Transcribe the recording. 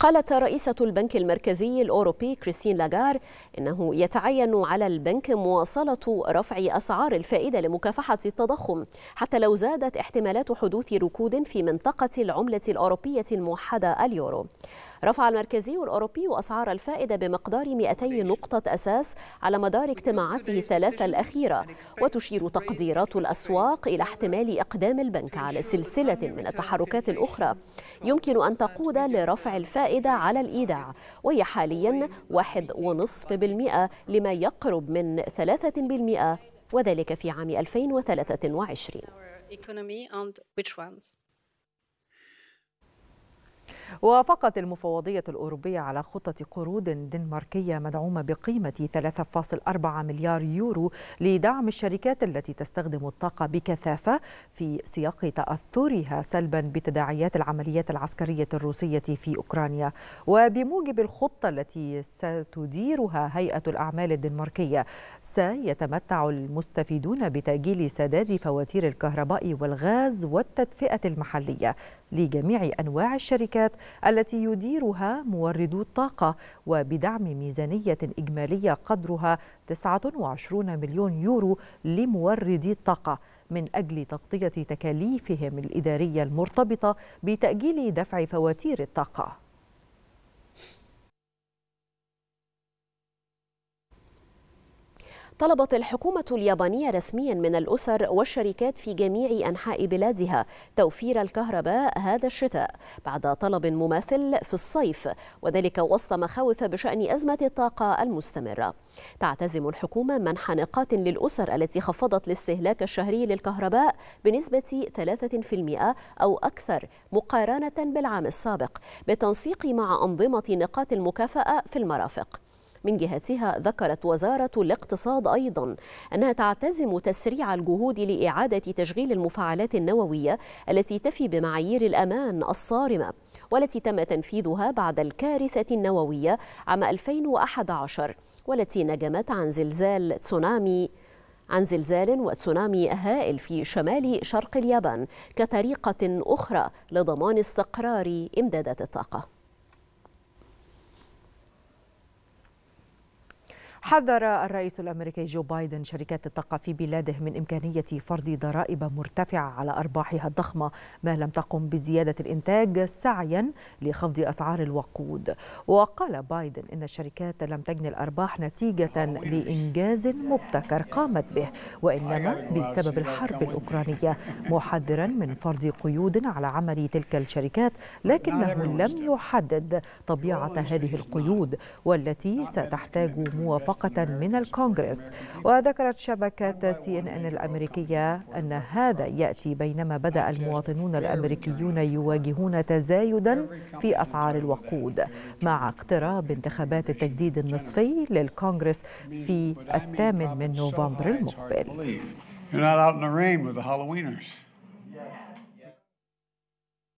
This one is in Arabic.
قالت رئيسة البنك المركزي الأوروبي كريستين لاغار إنه يتعين على البنك مواصلة رفع أسعار الفائدة لمكافحة التضخم حتى لو زادت احتمالات حدوث ركود في منطقة العملة الأوروبية الموحدة اليورو رفع المركزي الأوروبي أسعار الفائدة بمقدار 200 نقطة أساس على مدار اجتماعاته الثلاثة الأخيرة وتشير تقديرات الأسواق إلى احتمال إقدام البنك على سلسلة من التحركات الأخرى يمكن أن تقود لرفع الفائدة على الإيداع وهي حاليا 1.5% لما يقرب من 3% وذلك في عام 2023 وافقت المفوضية الأوروبية على خطة قروض دنماركية مدعومة بقيمة 3.4 مليار يورو لدعم الشركات التي تستخدم الطاقة بكثافة في سياق تأثرها سلبا بتداعيات العمليات العسكرية الروسية في أوكرانيا وبموجب الخطة التي ستديرها هيئة الأعمال الدنماركية سيتمتع المستفيدون بتأجيل سداد فواتير الكهرباء والغاز والتدفئة المحلية لجميع أنواع الشركات التي يديرها موردو الطاقة وبدعم ميزانية إجمالية قدرها 29 مليون يورو لموردي الطاقة من أجل تغطية تكاليفهم الإدارية المرتبطة بتأجيل دفع فواتير الطاقة طلبت الحكومة اليابانية رسميا من الأسر والشركات في جميع أنحاء بلادها توفير الكهرباء هذا الشتاء بعد طلب مماثل في الصيف وذلك وسط مخاوف بشأن أزمة الطاقة المستمرة تعتزم الحكومة منح نقاط للأسر التي خفضت الاستهلاك الشهري للكهرباء بنسبة 3% أو أكثر مقارنة بالعام السابق بالتنسيق مع أنظمة نقاط المكافأة في المرافق من جهتها ذكرت وزارة الاقتصاد أيضا أنها تعتزم تسريع الجهود لإعادة تشغيل المفاعلات النووية التي تفي بمعايير الأمان الصارمة والتي تم تنفيذها بعد الكارثة النووية عام 2011 والتي نجمت عن زلزال تسونامي عن زلزال وتسونامي هائل في شمال شرق اليابان كطريقة أخرى لضمان استقرار إمدادات الطاقة حذر الرئيس الامريكي جو بايدن شركات الطاقه في بلاده من امكانيه فرض ضرائب مرتفعه على ارباحها الضخمه ما لم تقم بزياده الانتاج سعيا لخفض اسعار الوقود وقال بايدن ان الشركات لم تجني الارباح نتيجه لانجاز مبتكر قامت به وانما بسبب الحرب الاوكرانيه محذرا من فرض قيود على عمل تلك الشركات لكنه لم يحدد طبيعه هذه القيود والتي ستحتاج موافقه مؤقتا من الكونغرس وذكرت شبكة سي إن إن الأمريكية أن هذا يأتي بينما بدأ المواطنون الأمريكيون يواجهون تزايدا في أسعار الوقود مع اقتراب انتخابات التجديد النصفي للكونغرس في الثامن من نوفمبر المقبل. You're not out in the rain with the Halloweeners.